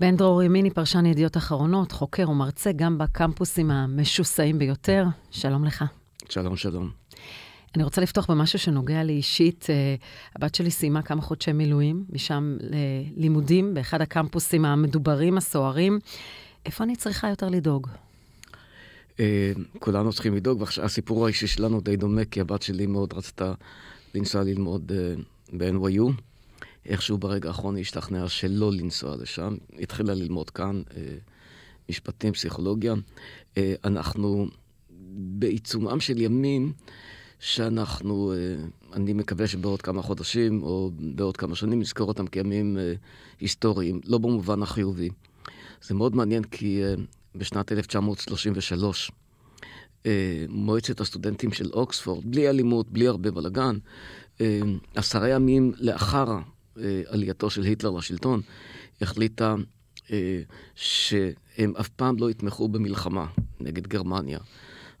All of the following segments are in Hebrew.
בן דרור ימיני, פרשן ידיעות אחרונות, חוקר ומרצה גם בקמפוסים המשוסעים ביותר. שלום לך. שלום, שלום. אני רוצה לפתוח במשהו שנוגע לי אישית. אה, הבת שלי סיימה כמה חודשי מילואים, משם ללימודים באחד הקמפוסים המדוברים, הסוערים. איפה אני צריכה יותר לדאוג? אה, כולנו צריכים לדאוג, והסיפור האישי שלנו די דומה, כי הבת שלי מאוד רצתה לנסוע ללמוד אה, ב-NYU. איכשהו ברגע האחרון היא השתכנעה שלא לנסוע לשם, היא התחילה ללמוד כאן אה, משפטים, פסיכולוגיה. אה, אנחנו בעיצומם של ימים שאנחנו, אה, אני מקווה שבעוד כמה חודשים או בעוד כמה שנים נזכור אותם כימים היסטוריים, לא במובן החיובי. זה מאוד מעניין כי בשנת 1933, מועצת הסטודנטים של אוקספורד, בלי אלימות, בלי הרבה בלאגן, עשרה ימים לאחר אה, עלייתו של היטלר לשלטון, החליטה אה, שהם אף פעם לא יתמכו במלחמה נגד גרמניה.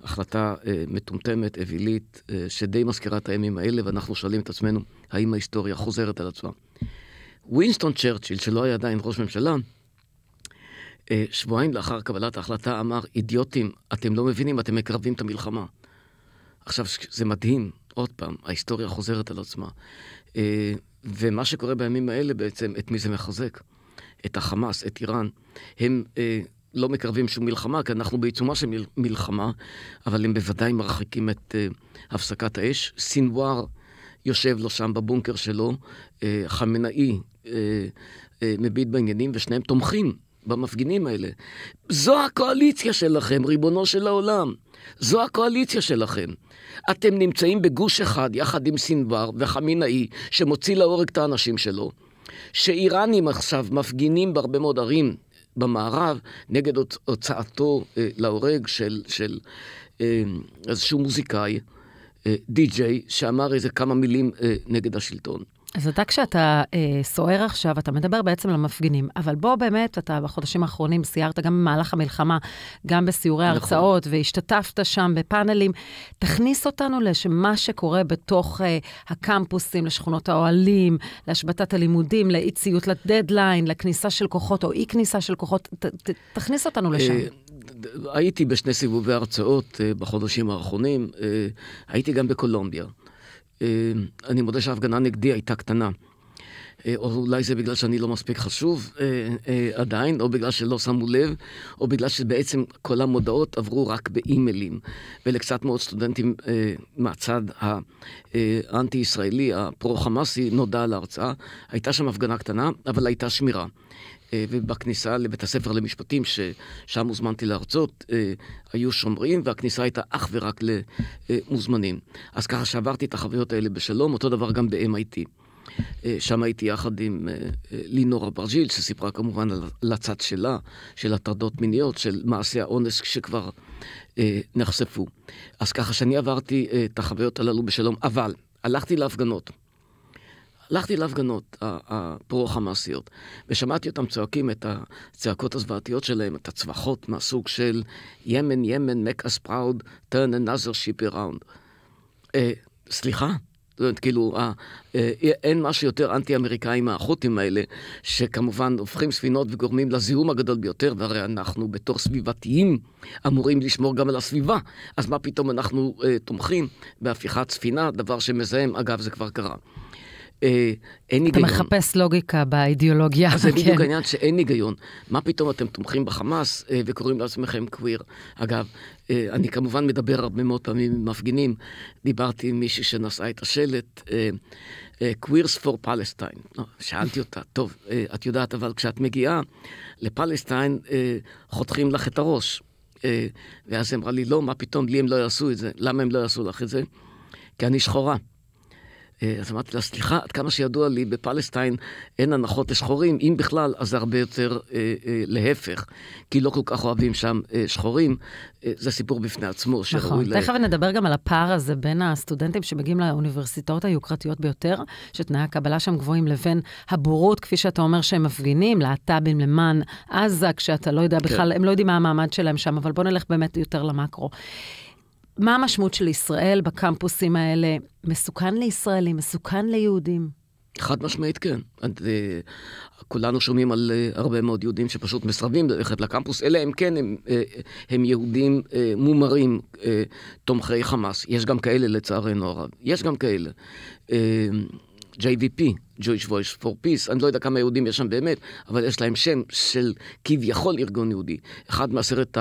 החלטה אה, מטומטמת, אווילית, אה, שדי מזכירה את הימים האלה, ואנחנו שואלים את עצמנו, האם ההיסטוריה חוזרת על עצמה? ווינסטון צ'רצ'יל, שלא היה עדיין ראש ממשלה, אה, שבועיים לאחר קבלת ההחלטה אמר, אידיוטים, אתם לא מבינים, אתם מקרבים את המלחמה. עכשיו, זה מדהים, עוד פעם, ההיסטוריה חוזרת על עצמה. אה, ומה שקורה בימים האלה בעצם, את מי זה מחזק? את החמאס, את איראן. הם אה, לא מקרבים שום מלחמה, כי אנחנו בעיצומה של מל, מלחמה, אבל הם בוודאי מרחיקים את אה, הפסקת האש. סינואר יושב לו שם בבונקר שלו, אה, חמינאי אה, אה, מביט בעניינים, ושניהם תומכים במפגינים האלה. זו הקואליציה שלכם, ריבונו של העולם. זו הקואליציה שלכם. אתם נמצאים בגוש אחד יחד עם סנוואר וחמינאי, שמוציא להורג את האנשים שלו, שאיראנים עכשיו מפגינים בהרבה מאוד ערים במערב נגד הוצאתו אה, להורג של, של אה, איזשהו מוזיקאי, אה, די-ג'יי, שאמר איזה כמה מילים אה, נגד השלטון. אז אתה כשאתה אה, סוער עכשיו, אתה מדבר בעצם למפגינים, אבל בוא באמת, אתה בחודשים האחרונים סיירת גם במהלך המלחמה, גם בסיורי נכון. הרצאות, והשתתפת שם בפאנלים. תכניס אותנו למה שקורה בתוך אה, הקמפוסים, לשכונות האוהלים, להשבתת הלימודים, לאי ציות לדדליין, לכניסה של כוחות או אי כניסה של כוחות, ת, ת, תכניס אותנו אה, לשם. אה, הייתי בשני סיבובי הרצאות אה, בחודשים האחרונים, אה, הייתי גם בקולומביה. אה, אני מודה שההפגנה נגדי הייתה קטנה. אה, או אולי זה בגלל שאני לא מספיק חשוב אה, אה, עדיין, או בגלל שלא שמו לב, או בגלל שבעצם כל המודעות עברו רק באימיילים. ולקצת מאוד סטודנטים אה, מהצד אה, האנטי-ישראלי, הפרו-חמאסי, נודע על ההרצאה. הייתה שם הפגנה קטנה, אבל הייתה שמירה. אה, ובכניסה לבית הספר למשפטים, ששם הוזמנתי להרצות, אה, היו שומרים, והכניסה הייתה אך ורק למוזמנים. אז ככה שעברתי את החוויות האלה בשלום, אותו דבר גם ב-MIT. אה, שם הייתי יחד עם לינור אברג'יל, שסיפרה כמובן על הצד שלה, של הטרדות מיניות, של מעשי האונס שכבר נחשפו. אז ככה שאני עברתי את החוויות הללו בשלום, אבל הלכתי להפגנות. הלכתי להפגנות הפרו-חמאסיות, ושמעתי אותם צועקים את הצעקות הזוועתיות שלהם, את הצווחות מהסוג של ימן, ימן, make us proud, turn another ship around. Uh, סליחה? זאת אומרת, כאילו, אה, אה, אין משהו יותר אנטי-אמריקאי מהחות'ים האלה, שכמובן הופכים ספינות וגורמים לזיהום הגדול ביותר, והרי אנחנו בתור סביבתיים אמורים לשמור גם על הסביבה, אז מה פתאום אנחנו אה, תומכים בהפיכת ספינה, דבר שמזהם, אגב, זה כבר קרה. אה, אין היגיון. אתה מחפש לוגיקה באידיאולוגיה. אז זה כן. בדיוק העניין שאין היגיון. מה פתאום אתם תומכים בחמאס אה, וקוראים לעצמכם קוויר? אגב, אה, אני כמובן מדבר הרבה מאוד פעמים עם מפגינים. דיברתי עם מישהי שנשאה את השלט, קווירס פור פלסטיין. שאלתי אותה, טוב, אה, את יודעת, אבל כשאת מגיעה לפלסטיין, אה, חותכים לך את הראש. אה, ואז היא אמרה לי, לא, מה פתאום, לי הם לא יעשו את זה. למה הם לא יעשו לך את זה? כי אני שחורה. אה, אז אמרתי לה, סליחה, עד כמה שידוע לי, בפלסטיין אין הנחות לשחורים, אם בכלל, אז זה הרבה יותר אה, אה, להפך, כי לא כל כך אוהבים שם אה, שחורים. אה, זה סיפור בפני עצמו, שראוי נכון, ל... תכף נדבר גם על הפער הזה בין הסטודנטים שמגיעים לאוניברסיטאות היוקרתיות ביותר, שתנאי הקבלה שם גבוהים, לבין הבורות, כפי שאתה אומר שהם מפגינים, להט"בים למען עזה, כשאתה לא יודע כן. בכלל, הם לא יודעים מה המעמד שלהם שם, אבל בואו נלך באמת יותר למקרו. מה המשמעות של ישראל בקמפוסים האלה? מסוכן לישראלים, מסוכן ליהודים. חד משמעית כן. את, uh, כולנו שומעים על uh, הרבה מאוד יהודים שפשוט מסרבים ללכת לקמפוס, אלא אם כן הם, uh, הם יהודים uh, מומרים, uh, תומכי חמאס. יש גם כאלה לצערנו הרב. יש גם כאלה. Uh, JVP, Jewish Voice for Peace, אני לא יודע כמה יהודים יש שם באמת, אבל יש להם שם של כביכול ארגון יהודי, אחד מעשרת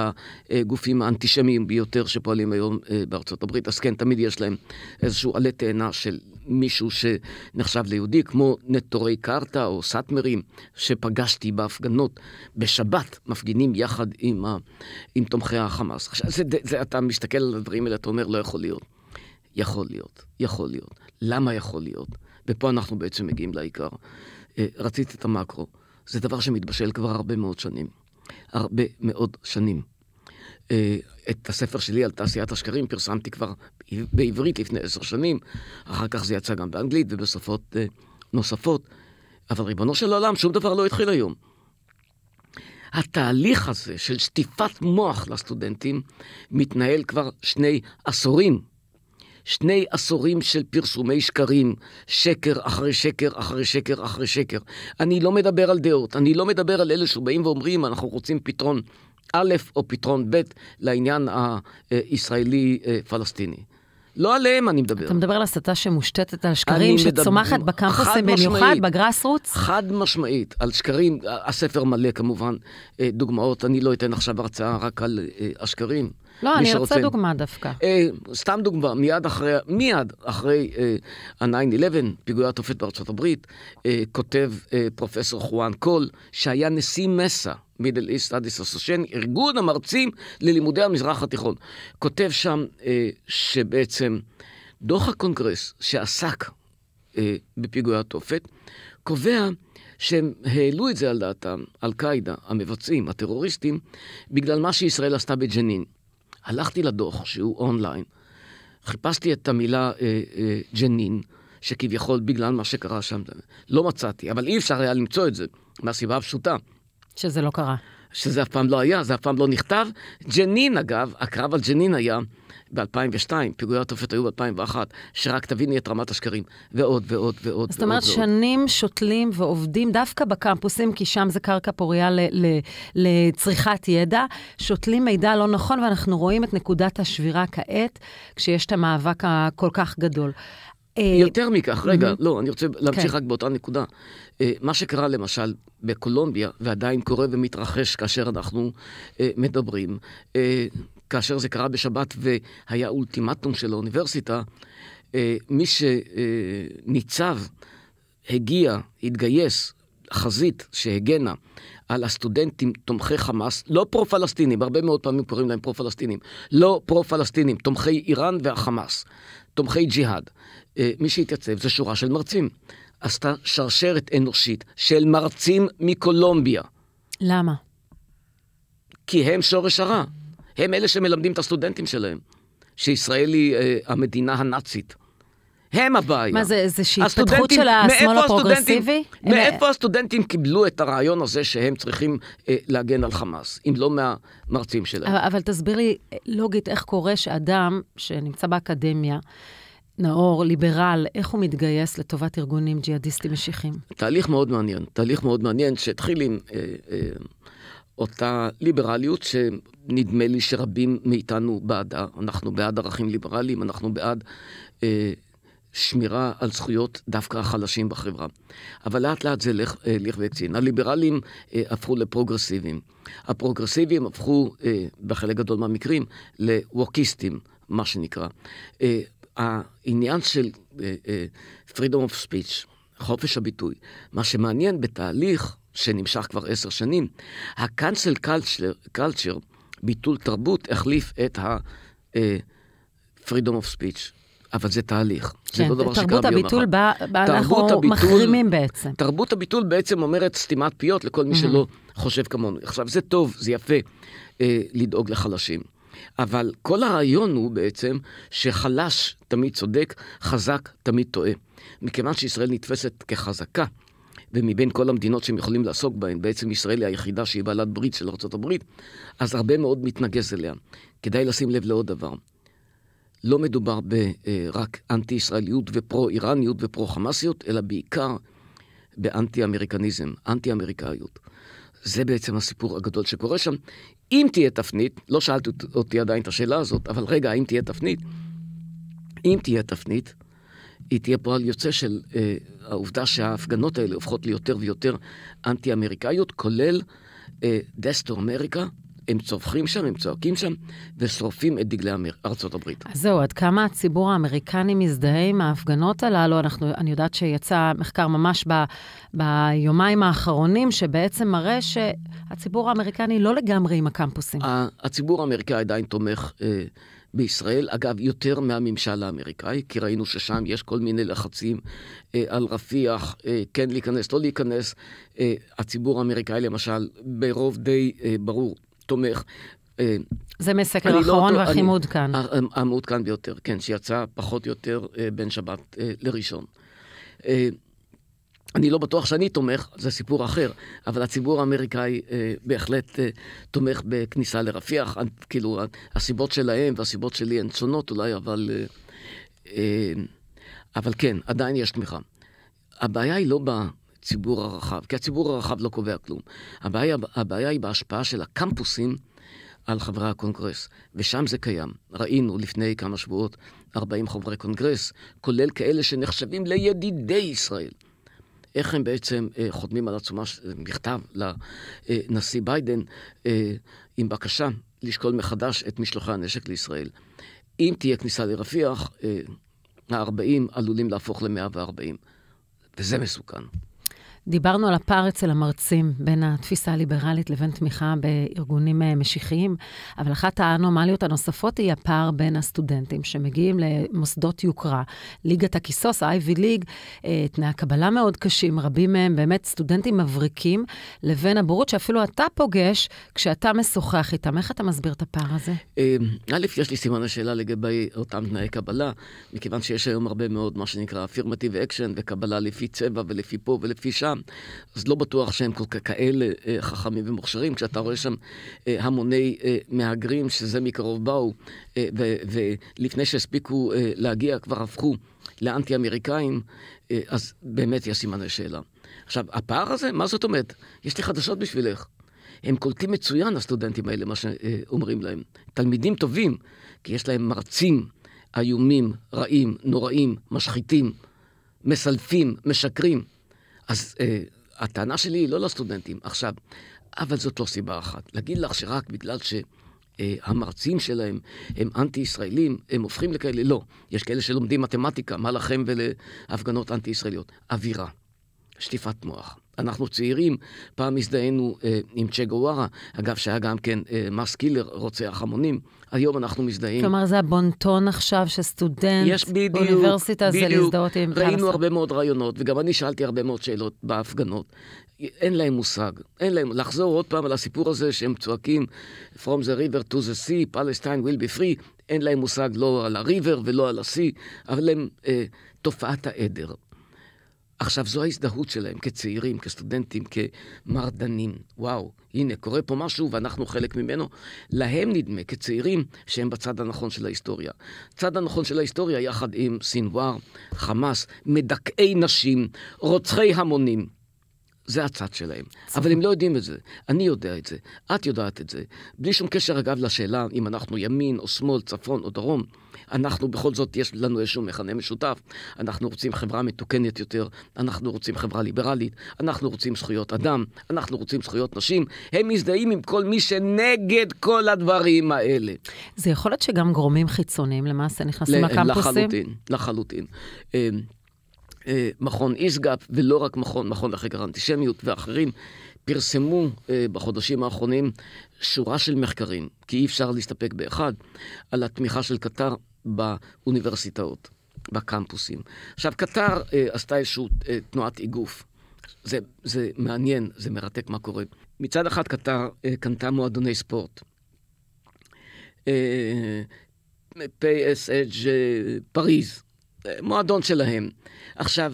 הגופים האנטישמיים ביותר שפועלים היום אה, בארצות הברית, אז כן, תמיד יש להם איזשהו עלה תאנה של מישהו שנחשב ליהודי, כמו נטורי קרתא או סאטמרים, שפגשתי בהפגנות בשבת, מפגינים יחד עם, ה... עם תומכי החמאס. עכשיו, זה, זה, אתה מסתכל על הדברים האלה, אתה אומר, לא יכול להיות. יכול להיות, יכול להיות. למה יכול להיות? ופה אנחנו בעצם מגיעים לעיקר. אה, רצית את המקרו. זה דבר שמתבשל כבר הרבה מאוד שנים. הרבה מאוד שנים. אה, את הספר שלי על תעשיית השקרים פרסמתי כבר בעברית לפני עשר שנים, אחר כך זה יצא גם באנגלית ובשפות אה, נוספות, אבל ריבונו של עולם, שום דבר לא התחיל היום. התהליך הזה של שטיפת מוח לסטודנטים מתנהל כבר שני עשורים. שני עשורים של פרסומי שקרים, שקר אחרי שקר אחרי שקר אחרי שקר. אני לא מדבר על דעות, אני לא מדבר על אלה שבאים ואומרים, אנחנו רוצים פתרון א' או פתרון ב' לעניין הישראלי-פלסטיני. אה, לא עליהם אני מדבר. אתה מדבר על הסתה שמושתתת על שקרים, שצומחת מדבר... בקמפוסים במיוחד, בגראס רוץ? חד משמעית, על שקרים, הספר מלא כמובן אה, דוגמאות, אני לא אתן עכשיו הרצאה רק על אה, השקרים. לא, אני שרוצה. ארצה דוגמה דווקא. אה, סתם דוגמה, מיד אחרי, מיד אחרי ה-9-11, אה, פיגועי התופת בארצות הברית, אה, כותב אה, פרופסור חואן קול, שהיה נשיא מסה, מידל איסט אדיס אסושן, ארגון המרצים ללימודי המזרח התיכון. כותב שם אה, שבעצם דוח הקונגרס שעסק אה, בפיגועי התופת, קובע שהם העלו את זה על דעתם, אל-קאעידה, המבצעים, הטרוריסטים, בגלל מה שישראל עשתה בג'נין. הלכתי לדוח, שהוא אונליין, חיפשתי את המילה אה, אה, ג'נין, שכביכול בגלל מה שקרה שם, לא מצאתי, אבל אי אפשר היה למצוא את זה, מהסיבה הפשוטה. שזה לא קרה. שזה אף פעם לא היה, זה אף פעם לא נכתב. ג'נין, אגב, הקרב על ג'נין היה ב-2002, פיגועי התופת היו ב-2001, שרק תביני את רמת השקרים, ועוד ועוד ועוד. ועוד. זאת אומרת, שנים שותלים ועובדים דווקא בקמפוסים, כי שם זה קרקע פוריה לצריכת ידע, שותלים מידע לא נכון, ואנחנו רואים את נקודת השבירה כעת, כשיש את המאבק הכל כך גדול. אה, יותר מכך, רגע, לא, אני רוצה להמשיך כן. רק באותה נקודה. אה, מה שקרה למשל בקולומביה, ועדיין קורה ומתרחש כאשר אנחנו אה, מדברים, כאשר זה קרה בשבת והיה אולטימטום של האוניברסיטה, אה, מי שניצב, הגיע, התגייס, חזית שהגנה על הסטודנטים תומכי חמאס, לא פרו-פלסטינים, הרבה מאוד פעמים קוראים להם פרו-פלסטינים, לא פרו-פלסטינים, תומכי איראן והחמאס, תומכי ג'יהאד. אה, מי שהתייצב זה שורה של מרצים. עשתה שרשרת אנושית של מרצים מקולומביה. למה? כי הם שורש הרע. הם אלה שמלמדים את הסטודנטים שלהם, שישראל היא אה, המדינה הנאצית. הם הבעיה. מה זה, איזושהי התפתחות של השמאל הפרוגרסיבי? מאיפה הם... הסטודנטים קיבלו את הרעיון הזה שהם צריכים אה, להגן על חמאס, אם לא מהמרצים שלהם? אבל, אבל תסביר לי אה, לוגית איך קורה שאדם שנמצא באקדמיה, נאור, ליברל, איך הוא מתגייס לטובת ארגונים ג'יהאדיסטים משיחיים? תהליך מאוד מעניין. תהליך מאוד מעניין שהתחיל עם... אה, אה, אותה ליברליות שנדמה לי שרבים מאיתנו בעדה. אנחנו בעד ערכים ליברליים, אנחנו בעד אה, שמירה על זכויות דווקא החלשים בחברה. אבל לאט לאט זה לך, אה, לכבי וקצין. הליברלים אה, הפכו לפרוגרסיביים. הפרוגרסיביים הפכו, אה, בחלק גדול מהמקרים, לווקיסטים, מה שנקרא. אה, העניין של אה, אה, freedom of speech, חופש הביטוי, מה שמעניין בתהליך שנמשך כבר עשר שנים, הקאנסל קלצ'ר, ביטול תרבות, החליף את ה-freedom אה, uh, of speech. אבל זה תהליך, כן, זה לא דבר שקרה ביום אחד. תרבות הביטול בה אנחנו מחרימים בעצם. תרבות הביטול בעצם אומרת סתימת פיות לכל מי mm-hmm. שלא חושב כמונו. עכשיו, זה טוב, זה יפה אה, לדאוג לחלשים. אבל כל הרעיון הוא בעצם שחלש תמיד צודק, חזק תמיד טועה. מכיוון שישראל נתפסת כחזקה, ומבין כל המדינות שהם יכולים לעסוק בהן, בעצם ישראל היא היחידה שהיא בעלת ברית של ארה"ב, אז הרבה מאוד מתנגז אליה. כדאי לשים לב לעוד דבר. לא מדובר ב, אה, רק אנטי-ישראליות ופרו-איראניות ופרו-חמאסיות, אלא בעיקר באנטי-אמריקניזם, אנטי-אמריקאיות. זה בעצם הסיפור הגדול שקורה שם. אם תהיה תפנית, לא שאלת אותי עדיין את השאלה הזאת, אבל רגע, האם תהיה תפנית? אם תהיה תפנית, היא תהיה פועל יוצא של אה, העובדה שההפגנות האלה הופכות ליותר ויותר אנטי-אמריקאיות, כולל אה, דסטו אמריקה, הם צווחים שם, הם צועקים שם, ושורפים את דגלי ארצות הברית. אז זהו, עד כמה הציבור האמריקני מזדהה עם ההפגנות הללו? אנחנו, אני יודעת שיצא מחקר ממש ב, ביומיים האחרונים, שבעצם מראה שהציבור האמריקני לא לגמרי עם הקמפוסים. הציבור האמריקאי עדיין תומך אה, בישראל, אגב, יותר מהממשל האמריקאי, כי ראינו ששם יש כל מיני לחצים אה, על רפיח, אה, כן להיכנס, לא להיכנס. אה, הציבור האמריקאי, למשל, ברוב די אה, ברור, תומך. אה, זה מסקר האחרון לא, והכי מעודכן. אה, אה, המעודכן ביותר, כן, שיצא פחות או יותר אה, בין שבת אה, לראשון. אה, אני לא בטוח שאני תומך, זה סיפור אחר, אבל הציבור האמריקאי אה, בהחלט אה, תומך בכניסה לרפיח. כאילו, הסיבות שלהם והסיבות שלי הן שונות אולי, אבל, אה, אה, אבל כן, עדיין יש תמיכה. הבעיה היא לא בציבור הרחב, כי הציבור הרחב לא קובע כלום. הבעיה, הבעיה היא בהשפעה של הקמפוסים על חברי הקונגרס, ושם זה קיים. ראינו לפני כמה שבועות 40 חברי קונגרס, כולל כאלה שנחשבים לידידי ישראל. איך הם בעצם אה, חותמים על עצומה, אה, מכתב לנשיא ביידן אה, עם בקשה לשקול מחדש את משלוחי הנשק לישראל. אם תהיה כניסה לרפיח, אה, ה-40 עלולים להפוך ל-140, וזה מסוכן. דיברנו על הפער אצל המרצים בין התפיסה הליברלית לבין תמיכה בארגונים אה, משיחיים, אבל אחת האנומליות הנוספות היא הפער בין הסטודנטים שמגיעים למוסדות יוקרה. ליגת הכיסוס, ה-Ivy League, אה, תנאי הקבלה מאוד קשים, רבים מהם באמת סטודנטים מבריקים, לבין הבורות שאפילו אתה פוגש כשאתה משוחח איתם. איך אתה מסביר את הפער הזה? אה, א', יש לי סימן השאלה לגבי אותם תנאי קבלה, מכיוון שיש היום הרבה מאוד מה שנקרא אפירמטיב אקשן וקבלה לפי צבע ולפי פה ולפי שם. אותם. אז לא בטוח שהם כל כך כאלה אה, חכמים ומוכשרים, כשאתה רואה שם אה, המוני אה, מהגרים שזה מקרוב באו, אה, ולפני שהספיקו אה, להגיע כבר הפכו לאנטי-אמריקאים, אה, אז באמת יש סימני שאלה. עכשיו, הפער הזה, מה זאת אומרת? יש לי חדשות בשבילך. הם קולטים מצוין, הסטודנטים האלה, מה שאומרים להם. תלמידים טובים, כי יש להם מרצים איומים, רעים, נוראים, משחיתים, מסלפים, משקרים. אז אה, הטענה שלי היא לא לסטודנטים. עכשיו, אבל זאת לא סיבה אחת. להגיד לך שרק בגלל שהמרצים אה, שלהם הם אנטי-ישראלים, הם הופכים לכאלה, לא. יש כאלה שלומדים מתמטיקה, מה לכם ולהפגנות אנטי-ישראליות? אווירה. שטיפת מוח. אנחנו צעירים, פעם הזדהינו אה, עם צ'ה גווארה, אגב, שהיה גם כן אה, מס קילר, רוצח המונים. היום אנחנו מזדהים. כלומר, זה הבונטון עכשיו שסטודנט יש בדיוק, באוניברסיטה בדיוק, זה להזדהות עם... ראינו הרבה הסוף. מאוד רעיונות, וגם אני שאלתי הרבה מאוד שאלות בהפגנות. אין להם מושג, אין להם, לחזור עוד פעם על הסיפור הזה שהם צועקים From the river to the sea, Palestine will be free, אין להם מושג לא על הריבר ולא על השיא, אבל הם אה, תופעת העדר. עכשיו, זו ההזדהות שלהם כצעירים, כסטודנטים, כמרדנים. וואו, הנה, קורה פה משהו ואנחנו חלק ממנו. להם נדמה, כצעירים, שהם בצד הנכון של ההיסטוריה. צד הנכון של ההיסטוריה, יחד עם סינואר, חמאס, מדכאי נשים, רוצחי המונים. זה הצד שלהם. אבל הם לא יודעים את זה. אני יודע את זה, את יודעת את זה. בלי שום קשר, אגב, לשאלה אם אנחנו ימין או שמאל, צפון או דרום. אנחנו בכל זאת, יש לנו איזשהו מכנה משותף. אנחנו רוצים חברה מתוקנת יותר, אנחנו רוצים חברה ליברלית, אנחנו רוצים זכויות אדם, אנחנו רוצים זכויות נשים. הם מזדהים עם כל מי שנגד כל הדברים האלה. זה יכול להיות שגם גורמים חיצוניים למעשה נכנסים לקמפוסים? לחלוטין, לחלוטין. אמ, אה, מכון איסגאפ, ולא רק מכון, מכון לחקר האנטישמיות ואחרים, פרסמו אה, בחודשים האחרונים שורה של מחקרים, כי אי אפשר להסתפק באחד, על התמיכה של קטר באוניברסיטאות, בקמפוסים. עכשיו, קטר אה, עשתה איזושהי אה, תנועת איגוף. זה, זה מעניין, זה מרתק מה קורה. מצד אחד קטר אה, קנתה מועדוני ספורט. אה, אג' אה, פריז, אה, מועדון שלהם. עכשיו,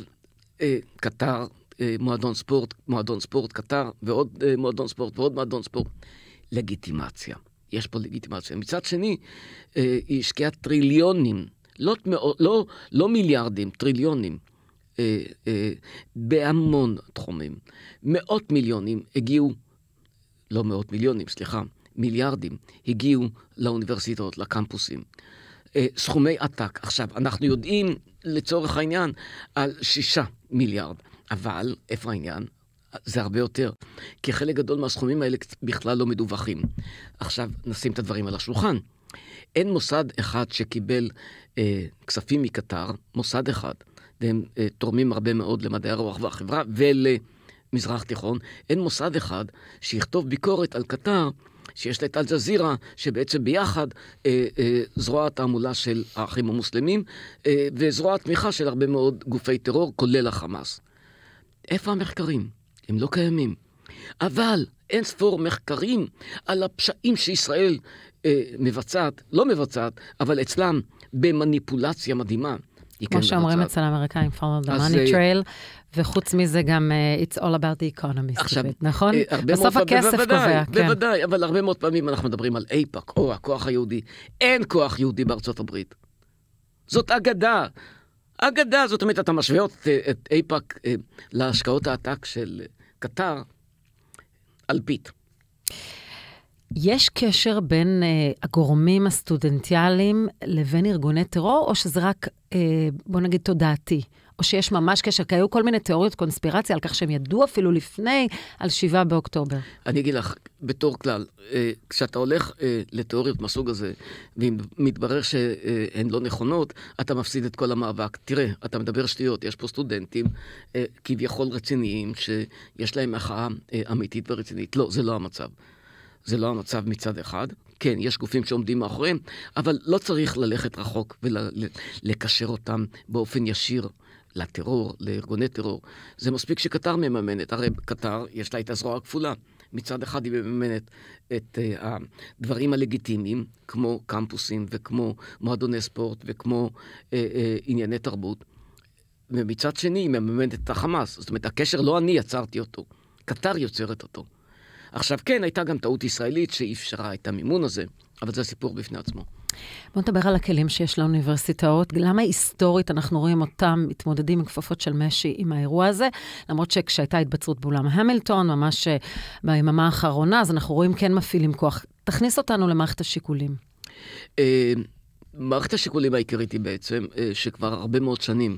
אה, קטר, אה, מועדון ספורט, מועדון ספורט קטר, ועוד מועדון ספורט ועוד מועדון ספורט. לגיטימציה. יש פה לגיטימציה. מצד שני, היא השקיעה טריליונים, לא, לא, לא מיליארדים, טריליונים, בהמון תחומים. מאות מיליונים הגיעו, לא מאות מיליונים, סליחה, מיליארדים הגיעו לאוניברסיטאות, לקמפוסים. אה, סכומי עתק. עכשיו, אנחנו יודעים לצורך העניין על שישה מיליארד, אבל איפה העניין? זה הרבה יותר, כי חלק גדול מהסכומים האלה בכלל לא מדווחים. עכשיו, נשים את הדברים על השולחן. אין מוסד אחד שקיבל אה, כספים מקטר, מוסד אחד, והם אה, תורמים הרבה מאוד למדעי הרוח והחברה ולמזרח תיכון, אין מוסד אחד שיכתוב ביקורת על קטר. שיש לה את אל-ג'זירה, שבעצם ביחד אה, אה, זרוע התעמולה של האחים המוסלמים, אה, וזרוע התמיכה של הרבה מאוד גופי טרור, כולל החמאס. איפה המחקרים? הם לא קיימים. אבל אין ספור מחקרים על הפשעים שישראל אה, מבצעת, לא מבצעת, אבל אצלם במניפולציה מדהימה. כן כמו כן שאומרים אצל האמריקאים, follow the money אה, trail, וחוץ מזה גם uh, it's all about the economy, עכשיו, סטיבית, נכון? אה, בסוף הכסף בוודאי, קובע, כן. בוודאי, אבל הרבה מאוד פעמים אנחנו מדברים על אייפאק, או הכוח היהודי. אין כוח יהודי בארצות הברית. זאת אגדה. אגדה, זאת אומרת, אתה משווה אה, את, את אייפאק להשקעות העתק של קטר, אלפית. יש קשר בין אה, הגורמים הסטודנטיאליים לבין ארגוני טרור, או שזה רק, אה, בוא נגיד, תודעתי? או שיש ממש קשר? כי היו כל מיני תיאוריות קונספירציה על כך שהם ידעו אפילו לפני על 7 באוקטובר. אני אגיד לך, בתור כלל, אה, כשאתה הולך אה, לתיאוריות מהסוג הזה, ואם מתברר שהן לא נכונות, אתה מפסיד את כל המאבק. תראה, אתה מדבר שטויות, יש פה סטודנטים אה, כביכול רציניים, שיש להם מחאה אמיתית ורצינית. לא, זה לא המצב. זה לא המצב מצד אחד. כן, יש גופים שעומדים מאחוריהם, אבל לא צריך ללכת רחוק ולקשר אותם באופן ישיר לטרור, לארגוני טרור. זה מספיק שקטר מממנת, הרי קטר יש לה את הזרוע הכפולה. מצד אחד היא מממנת את uh, הדברים הלגיטימיים, כמו קמפוסים וכמו מועדוני ספורט וכמו uh, uh, ענייני תרבות, ומצד שני היא מממנת את החמאס. זאת אומרת, הקשר לא אני יצרתי אותו, קטר יוצרת אותו. עכשיו כן, הייתה גם טעות ישראלית שאפשרה את המימון הזה, אבל זה סיפור בפני עצמו. בואו נדבר על הכלים שיש לאוניברסיטאות. למה היסטורית אנחנו רואים אותם מתמודדים עם כפפות של משי עם האירוע הזה? למרות שכשהייתה התבצרות באולם המילטון, ממש אה, ביממה האחרונה, אז אנחנו רואים כן מפעילים כוח. תכניס אותנו למערכת השיקולים. אה, מערכת השיקולים העיקרית היא בעצם אה, שכבר הרבה מאוד שנים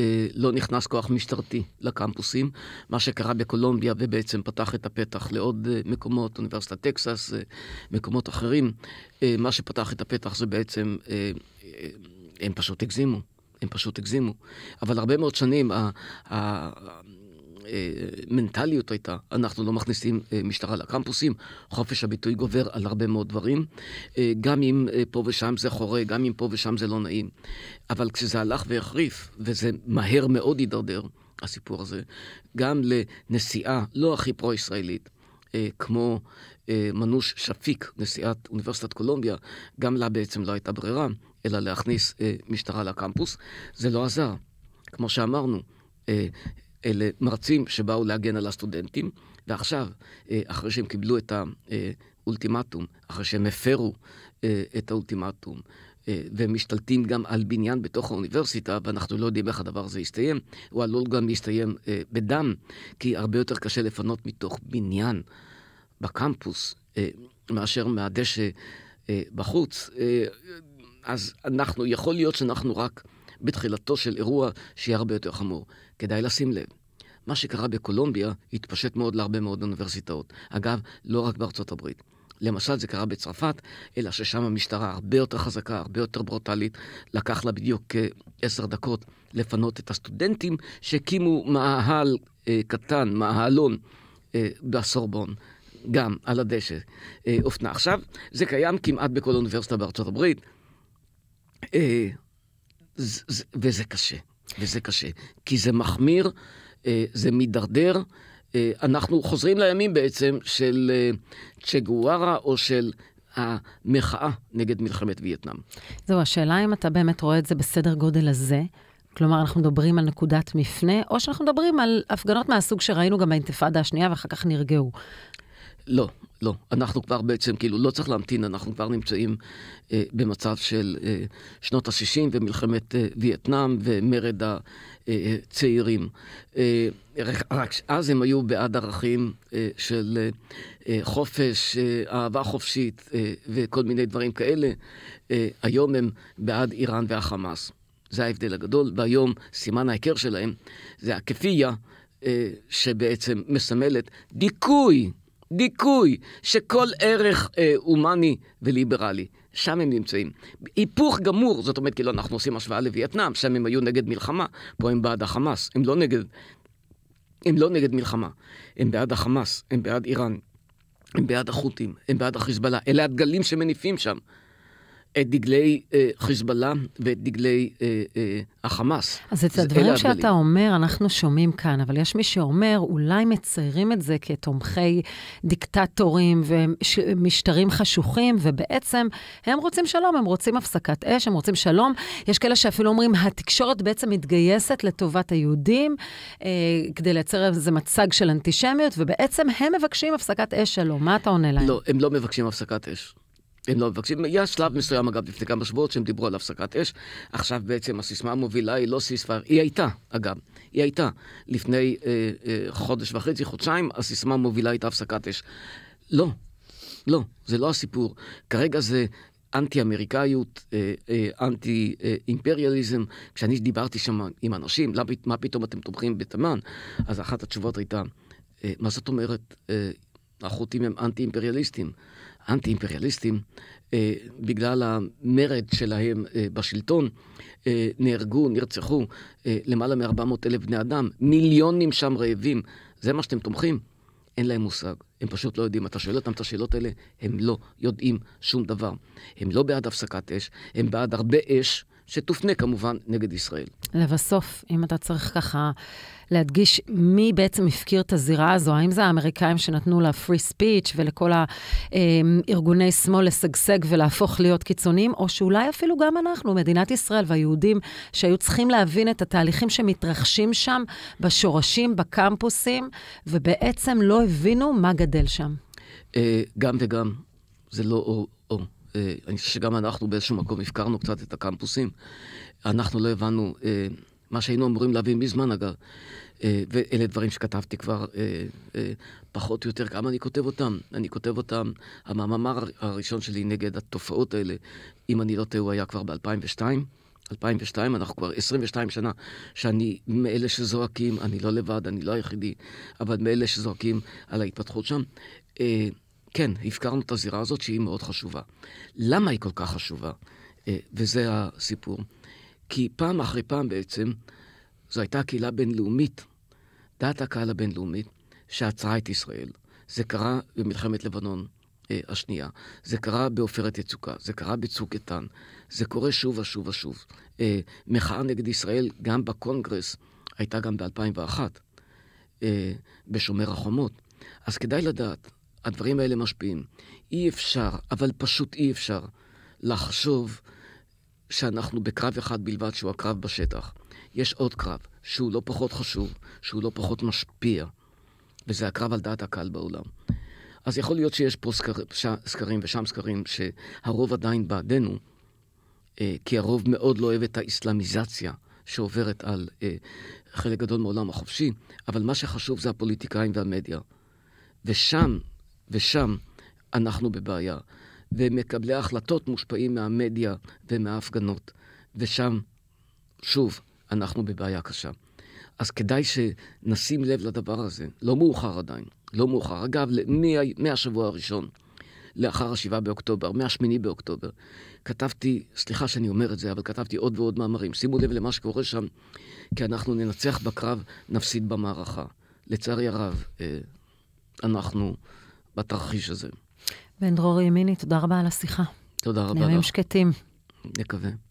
אה, לא נכנס כוח משטרתי לקמפוסים, מה שקרה בקולומביה ובעצם פתח את הפתח לעוד אה, מקומות, אוניברסיטת טקסס, אה, מקומות אחרים. מה שפתח את הפתח זה בעצם, הם פשוט הגזימו. הם פשוט הגזימו. אבל הרבה מאוד שנים המנטליות אה, הייתה, אנחנו לא מכניסים אה, משטרה לקמפוסים, חופש הביטוי גובר על הרבה מאוד דברים, אה, גם אם פה ושם זה חורה, גם אם פה ושם זה לא נעים. אבל כשזה הלך והחריף, וזה מהר מאוד הידרדר, הסיפור הזה, גם לנסיעה לא הכי פרו-ישראלית, כמו מנוש שפיק, נשיאת אוניברסיטת קולומביה, גם לה בעצם לא הייתה ברירה, אלא להכניס משטרה לקמפוס. זה לא עזר. כמו שאמרנו, אלה מרצים שבאו להגן על הסטודנטים, ועכשיו, אה, אחרי שהם קיבלו את האולטימטום, אחרי שהם הפרו אה, את האולטימטום, אה, והם משתלטים גם על בניין בתוך האוניברסיטה, ואנחנו לא יודעים איך הדבר הזה יסתיים. הוא עלול גם להסתיים בדם, כי הרבה יותר קשה לפנות מתוך בניין בקמפוס מאשר מהדשא בחוץ. אז אנחנו, יכול להיות שאנחנו רק בתחילתו של אירוע שיהיה הרבה יותר חמור. כדאי לשים לב. מה שקרה בקולומביה התפשט מאוד להרבה מאוד אוניברסיטאות. אגב, לא רק בארצות הברית. למשל, זה קרה בצרפת, אלא ששם המשטרה הרבה יותר חזקה, הרבה יותר ברוטלית. לקח לה בדיוק כעשר אה, דקות לפנות את הסטודנטים שהקימו מאהל אה, קטן, מאהלון, אה, בסורבון. גם על הדשא אה, אופנה. עכשיו, זה קיים כמעט בכל אוניברסיטה בארצות הברית, אה, ז, ז, וזה קשה. וזה קשה, כי זה מחמיר, אה, זה מידרדר. אה, אנחנו חוזרים לימים בעצם של אה, צ'גווארה או של המחאה נגד מלחמת וייטנאם. זהו, השאלה אם אתה באמת רואה את זה בסדר גודל הזה. כלומר, אנחנו מדברים על נקודת מפנה, או שאנחנו מדברים על הפגנות מהסוג שראינו גם באינתיפאדה השנייה ואחר כך נרגעו. לא, לא. אנחנו כבר בעצם, כאילו, לא צריך להמתין, אנחנו כבר נמצאים אה, במצב של אה, שנות ה-60 ומלחמת אה, וייטנאם ומרד הצעירים. אה, אה, אה, רק, רק אז הם היו בעד ערכים אה, של אה, אה, חופש, אה, אהבה חופשית אה, וכל מיני דברים כאלה. אה, היום הם בעד איראן והחמאס. זה ההבדל הגדול, והיום סימן ההיכר שלהם זה הכפייה, שבעצם מסמלת דיכוי דיכוי שכל ערך אה, הומני וליברלי. שם הם נמצאים. היפוך גמור, זאת אומרת, כאילו אנחנו עושים השוואה לווייטנאם, שם הם היו נגד מלחמה, פה הם בעד החמאס, הם לא נגד, הם לא נגד מלחמה, הם בעד החמאס, הם בעד איראן, הם בעד החות'ים, הם בעד החיזבאללה, אלה הדגלים שמניפים שם. את דגלי אה, חיזבאללה ואת דגלי אה, אה, החמאס. אז את הדברים שאתה הדגלים. אומר, אנחנו שומעים כאן, אבל יש מי שאומר, אולי מציירים את זה כתומכי דיקטטורים ומשטרים חשוכים, ובעצם הם רוצים שלום, הם רוצים הפסקת אש, הם רוצים שלום. יש כאלה שאפילו אומרים, התקשורת בעצם מתגייסת לטובת היהודים, אה, כדי לייצר איזה מצג של אנטישמיות, ובעצם הם מבקשים הפסקת אש שלום. מה אתה עונה להם? לא, הם לא מבקשים הפסקת אש. הם לא מבקשים, היה שלב מסוים אגב לפני כמה שבועות שהם דיברו על הפסקת אש, עכשיו בעצם הסיסמה המובילה היא לא סיסמה, היא הייתה אגב, היא הייתה לפני אה, אה, חודש וחצי, חודשיים, הסיסמה המובילה הייתה הפסקת אש. לא, לא, זה לא הסיפור. כרגע זה אנטי-אמריקאיות, אה, אה, אנטי-אימפריאליזם. כשאני דיברתי שם עם אנשים, למה, מה פתאום אתם תומכים בתימן? אז אחת התשובות הייתה, אה, מה זאת אומרת, אה, החות'ים הם אנטי-אימפריאליסטים? האנטי-אימפריאליסטים, אה, בגלל המרד שלהם אה, בשלטון, אה, נהרגו, נרצחו אה, למעלה מ-400 אלף בני אדם, מיליונים שם רעבים. זה מה שאתם תומכים? אין להם מושג, הם פשוט לא יודעים. אתה שואל אותם את השאלות האלה, הם לא יודעים שום דבר. הם לא בעד הפסקת אש, הם בעד הרבה אש, שתופנה כמובן נגד ישראל. לבסוף, אם אתה צריך ככה להדגיש מי בעצם הפקיר את הזירה הזו, האם זה האמריקאים שנתנו לה free speech ולכל הארגוני שמאל לשגשג ולהפוך להיות קיצוניים, או שאולי אפילו גם אנחנו, מדינת ישראל והיהודים, שהיו צריכים להבין את התהליכים שמתרחשים שם, בשורשים, בקמפוסים, ובעצם לא הבינו מה גדל שם. אה, גם וגם, זה לא או-או. אה, אני חושב שגם אנחנו באיזשהו מקום הפקרנו קצת את הקמפוסים. אנחנו לא הבנו אה, מה שהיינו אמורים להבין מזמן, אגב. אה, ואלה דברים שכתבתי כבר פחות או יותר, גם אני כותב אותם? אני כותב אותם, המאמר הראשון שלי נגד התופעות האלה, אם אני לא טועה, הוא היה כבר ב-2002. 2002, אנחנו כבר 22 שנה, שאני מאלה שזועקים, אני לא לבד, אני לא היחידי, אבל מאלה שזועקים על ההתפתחות שם. כן, הפקרנו את הזירה הזאת שהיא מאוד חשובה. למה היא כל כך חשובה? אה, וזה הסיפור. כי פעם אחרי פעם בעצם, זו הייתה קהילה בינלאומית, דעת הקהל הבינלאומית, שעצרה את ישראל. זה קרה במלחמת לבנון אה, השנייה, זה קרה בעופרת יצוקה, זה קרה בצוק איתן, זה קורה שוב ושוב ושוב. אה, מחאה נגד ישראל גם בקונגרס הייתה גם ב-2001, בשומר החומות. אז כדאי לדעת הדברים האלה משפיעים. אי אפשר, אבל פשוט אי אפשר, לחשוב שאנחנו בקרב אחד בלבד, שהוא הקרב בשטח. יש עוד קרב, שהוא לא פחות חשוב, שהוא לא פחות משפיע, וזה הקרב על דעת הקהל בעולם. אז יכול להיות שיש פה סקר, ש, סקרים ושם סקרים שהרוב עדיין בעדנו, אה, כי הרוב מאוד לא אוהב את האסלאמיזציה שעוברת על אה, חלק גדול מעולם החופשי, אבל מה שחשוב זה הפוליטיקאים והמדיה. ושם ושם אנחנו בבעיה. ומקבלי ההחלטות מושפעים מהמדיה ומההפגנות, ושם, שוב, אנחנו בבעיה קשה. אז כדאי שנשים לב לדבר הזה. לא מאוחר עדיין, לא מאוחר. אגב, מה, מהשבוע הראשון, לאחר ה-7 באוקטובר, מה-8 באוקטובר, כתבתי, סליחה שאני אומר את זה, אבל כתבתי עוד ועוד מאמרים. שימו לב למה שקורה שם, כי אנחנו ננצח בקרב, נפסיד במערכה. לצערי הרב, אה, אנחנו בתרחיש הזה. בן דרור ימיני, תודה רבה על השיחה. תודה רבה לך. ימים שקטים. נקווה.